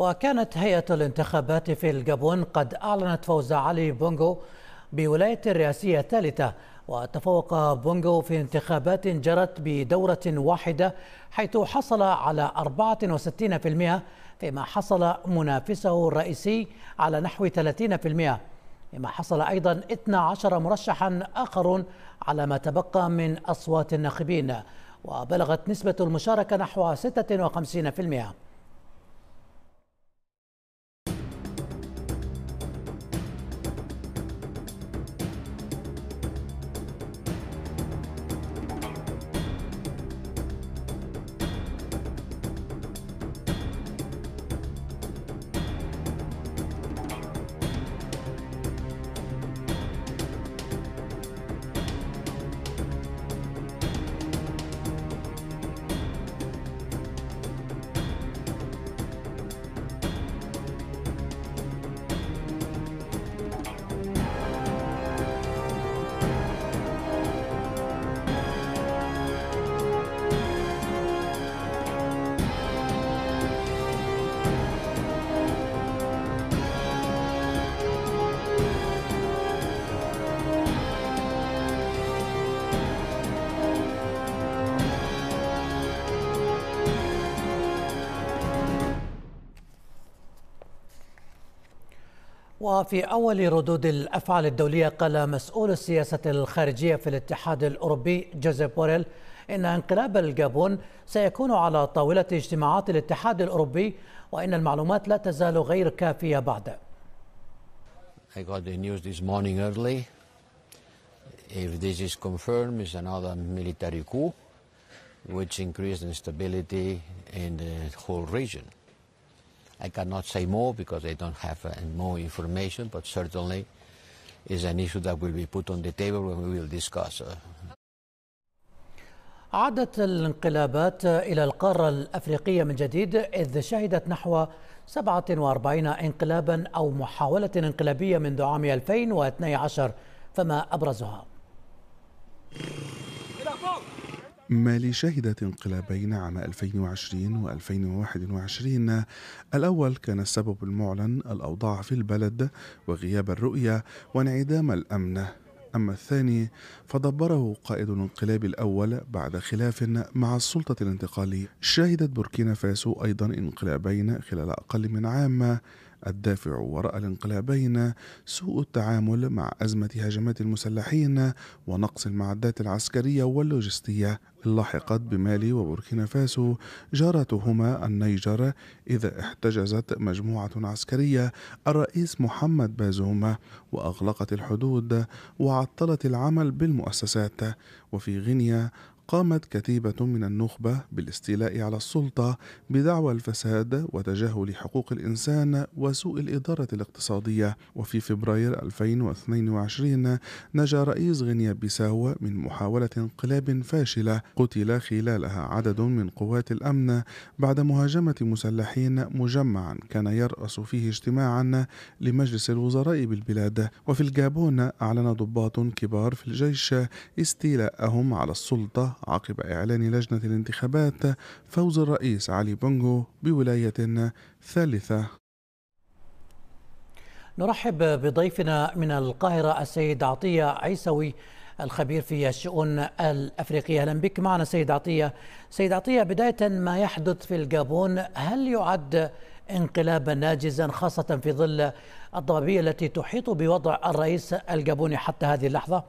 وكانت هيئة الانتخابات في الجابون قد أعلنت فوز علي بونغو بولاية الرئاسية الثالثة وتفوق بونغو في انتخابات جرت بدورة واحدة حيث حصل على 64% فيما حصل منافسه الرئيسي على نحو 30% فيما حصل أيضا 12 مرشحا آخر على ما تبقى من أصوات الناخبين وبلغت نسبة المشاركة نحو 56% وفي أول ردود الأفعال الدولية قال مسؤول السياسة الخارجية في الاتحاد الأوروبي جوزيف بوريل إن انقلاب الجابون سيكون على طاولة اجتماعات الاتحاد الأوروبي وإن المعلومات لا تزال غير كافية بعد I got the news this morning early. If this is confirmed, it's another military coup which increased instability in the whole region. I cannot say more because I don't have uh, more information, but certainly is an issue that will be put on the table when we will discuss. عادت الانقلابات إلى القارة الأفريقية من جديد إذ شهدت نحو 47 انقلابا أو محاولة انقلابية منذ عام 2012 فما أبرزها؟ مالي شهدت انقلابين عام 2020 و2021 الأول كان السبب المعلن الأوضاع في البلد وغياب الرؤية وانعدام الأمن أما الثاني فدبره قائد الانقلاب الأول بعد خلاف مع السلطة الانتقالية شهدت بوركينا فاسو أيضا انقلابين خلال أقل من عام الدافع وراء الانقلابين سوء التعامل مع أزمة هجمات المسلحين ونقص المعدات العسكرية واللوجستية لحقت بمالي وبوركينا فاسو جارتهما النيجر إذا احتجزت مجموعة عسكرية الرئيس محمد بازوم وأغلقت الحدود وعطلت العمل بالمؤسسات وفي غينيا قامت كتيبة من النخبة بالاستيلاء على السلطة بدعوى الفساد وتجاهل حقوق الإنسان وسوء الإدارة الاقتصادية وفي فبراير 2022 نجا رئيس غينيا بيساو من محاولة انقلاب فاشلة قتل خلالها عدد من قوات الأمن بعد مهاجمة مسلحين مجمعا كان يرأس فيه اجتماعا لمجلس الوزراء بالبلاد وفي الجابون أعلن ضباط كبار في الجيش استيلاءهم على السلطة عقب إعلان لجنة الانتخابات فوز الرئيس علي بونغو بولاية ثالثة نرحب بضيفنا من القاهرة السيد عطية عيسوي الخبير في الشؤون الأفريقية أهلا بك معنا سيد عطية سيد عطية بداية ما يحدث في الجابون هل يعد انقلابا ناجزا خاصة في ظل الضبابية التي تحيط بوضع الرئيس الجابوني حتى هذه اللحظة؟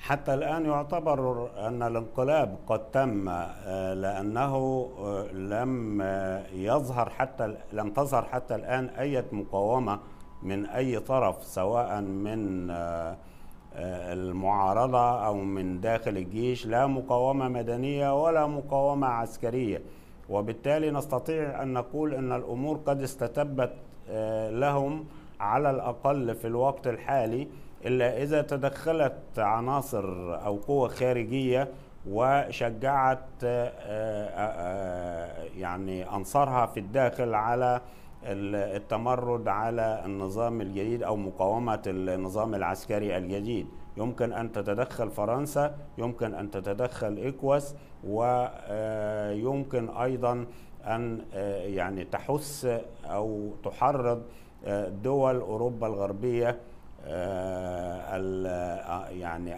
حتى الآن يعتبر أن الانقلاب قد تم آه، لأنه آه، لم آه، يظهر حتى لم تظهر حتى الآن أي مقاومة من أي طرف سواء من المعارضة أو من داخل الجيش لا مقاومة مدنية ولا مقاومة عسكرية وبالتالي نستطيع أن نقول أن الأمور قد استتبت لهم على الأقل في الوقت الحالي إلا إذا تدخلت عناصر أو قوة خارجية وشجعت آه، آه، آه، يعني أنصارها في الداخل على التمرد على النظام الجديد أو مقاومة النظام العسكري الجديد يمكن أن تتدخل فرنسا يمكن أن تتدخل إكواس ويمكن أيضا أن يعني تحث أو تحرض دول أوروبا الغربية آه، آه، يعني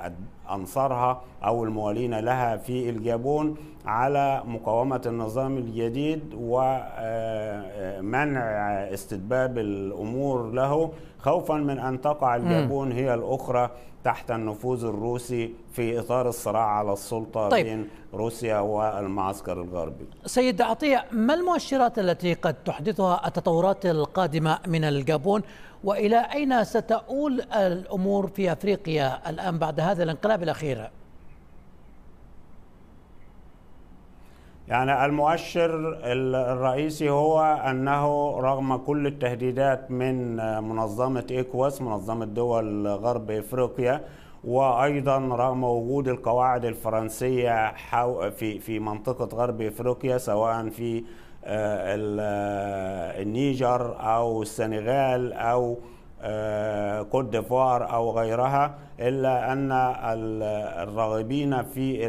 أنصارها أو الموالين لها في الجابون على مقاومة النظام الجديد ومنع آه، آه، استتباب الأمور له خوفا من أن تقع الجابون هي الأخرى تحت النفوذ الروسي في إطار الصراع على السلطة طيب. بين روسيا والمعسكر الغربي سيد عطية ما المؤشرات التي قد تحدثها التطورات القادمة من الجابون وإلى أين ستؤول الأمور في أفريقيا الآن بعد هذا الانقلاب الأخيرة يعني المؤشر الرئيسي هو أنه رغم كل التهديدات من منظمة إيكواس منظمة دول غرب إفريقيا وايضا رغم وجود القواعد الفرنسيه في في منطقه غرب افريقيا سواء في آه، آه، النيجر او السنغال او آه، كوت ديفوار او غيرها الا ان الراغبين في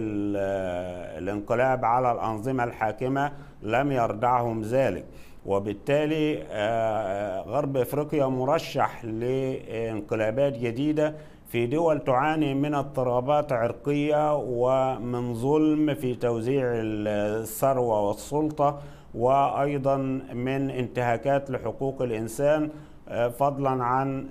الانقلاب على الانظمه الحاكمه لم يردعهم ذلك وبالتالي آه، غرب افريقيا مرشح لانقلابات جديده في دول تعاني من اضطرابات عرقيه ومن ظلم في توزيع الثروه والسلطه وايضا من انتهاكات لحقوق الانسان آه، فضلا عن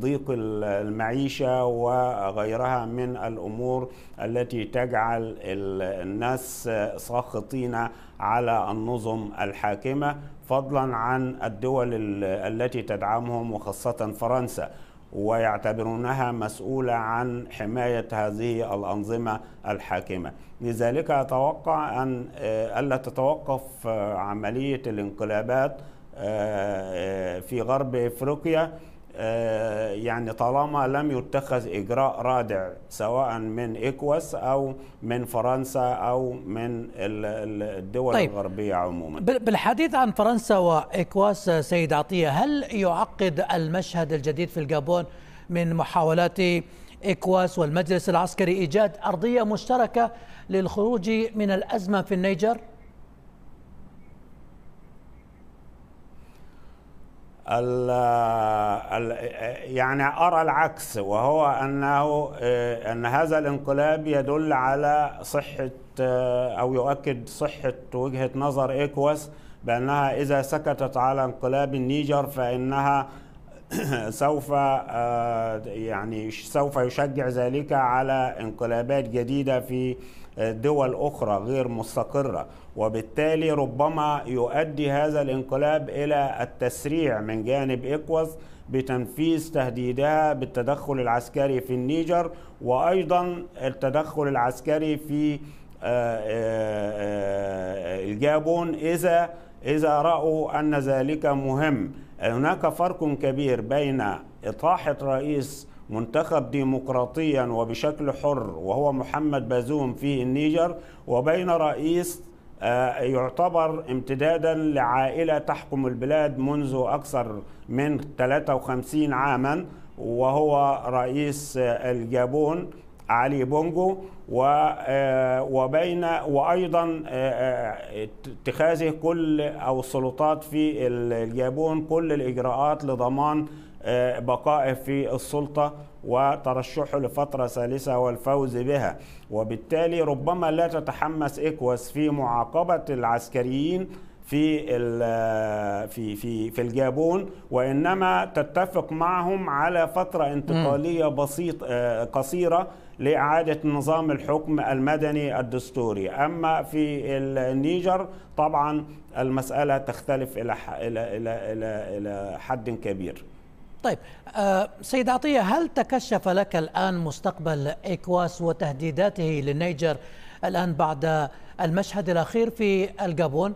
ضيق المعيشه وغيرها من الامور التي تجعل الناس ساخطين على النظم الحاكمه فضلا عن الدول التي تدعمهم وخاصه فرنسا ويعتبرونها مسؤولة عن حماية هذه الأنظمة الحاكمة لذلك أتوقع أن آه، ألا تتوقف آه، عملية الانقلابات آه، آه، في غرب افريقيا آه، يعني طالما لم يتخذ اجراء رادع سواء من ايكواس او من فرنسا او من الدول طيب الغربيه عموما بالحديث عن فرنسا وايكواس سيد عطيه هل يعقد المشهد الجديد في الجابون من محاولات ايكواس والمجلس العسكري ايجاد ارضيه مشتركه للخروج من الازمه في النيجر؟ ال ال يعني أرى العكس وهو أنه آه، أن هذا الانقلاب يدل على صحة آه، أو يؤكد صحة وجهة نظر إيكوس بأنها إذا سكتت على انقلاب النيجر فإنها سوف آه، يعني سوف يشجع ذلك على انقلابات جديدة في دول أخرى غير مستقرة وبالتالي ربما يؤدي هذا الانقلاب إلى التسريع من جانب إكوز بتنفيذ تهديدها بالتدخل العسكري في النيجر وأيضا التدخل العسكري في آه، آه، آه، الجابون إذا إذا رأوا أن ذلك مهم هناك فرق كبير بين إطاحة رئيس منتخب ديمقراطيا وبشكل حر وهو محمد بازوم في النيجر وبين رئيس آه، يعتبر امتدادا لعائلة تحكم البلاد منذ أكثر من 53 عاما وهو رئيس آه، الجابون علي بونجو آه، وبين وايضا اتخاذه كل او السلطات في الجابون كل الاجراءات لضمان آه، بقائه في السلطة وترشحه لفترة ثالثة والفوز بها وبالتالي ربما لا تتحمس إكواس في معاقبة العسكريين في آه، في في في الجابون وانما تتفق معهم على فتره انتقاليه بسيط آه، قصيره لاعاده نظام الحكم المدني الدستوري اما في النيجر طبعا المساله تختلف الى الى الى, إلى حد كبير طيب آه، سيد عطية هل تكشف لك الآن مستقبل إيكواس وتهديداته للنيجر الآن بعد المشهد الأخير في الجابون؟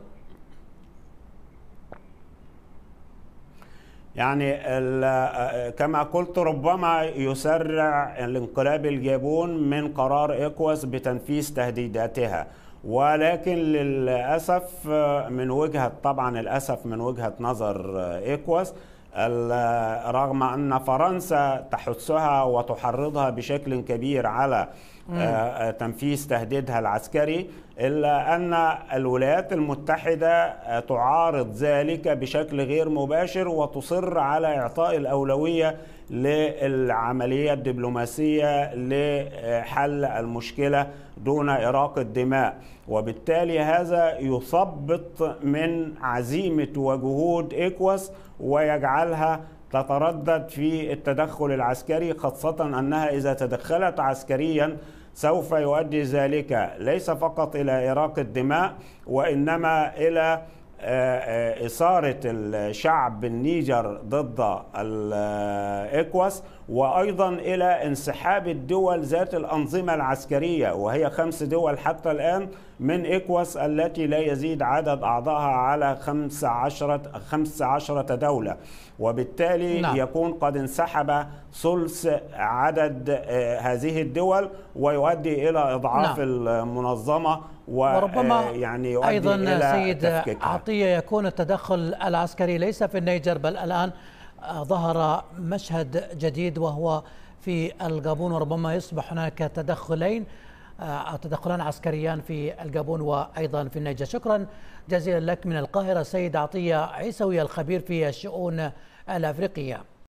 يعني آه، آه، كما قلت ربما يسرع الانقلاب الجابون من قرار إيكواس بتنفيذ تهديداتها ولكن للأسف من وجهة طبعا الأسف من وجهة نظر إيكواس رغم أن فرنسا تحثها وتحرضها بشكل كبير على آه، آه، تنفيذ تهديدها العسكري إلا أن الولايات المتحدة آه، تعارض ذلك بشكل غير مباشر وتصر على إعطاء الأولوية للعملية الدبلوماسية لحل المشكلة دون إراقة دماء وبالتالي هذا يثبط من عزيمة وجهود إكواس ويجعلها تتردد في التدخل العسكري خاصة أنها إذا تدخلت عسكريا سوف يؤدي ذلك ليس فقط إلى إراقة دماء وإنما إلى آه، آه، إثارة الشعب النيجر ضد الإكواس آه، وأيضا إلى انسحاب الدول ذات الأنظمة العسكرية وهي خمس دول حتى الآن من إكواس التي لا يزيد عدد أعضائها على 15 15 دولة وبالتالي نعم. يكون قد انسحب ثلث عدد آه، هذه الدول ويؤدي إلى إضعاف نعم. المنظمة و آه، وربما يعني يؤدي أيضا إلى سيد تفككها. عطية يكون التدخل العسكري ليس في النيجر بل الآن ظهر مشهد جديد وهو في الجابون وربما يصبح هناك تدخلين آه، تدخلان عسكريان في الجابون وايضا في النيجر شكرا جزيلا لك من القاهره سيد عطيه عيسوي الخبير في الشؤون الافريقيه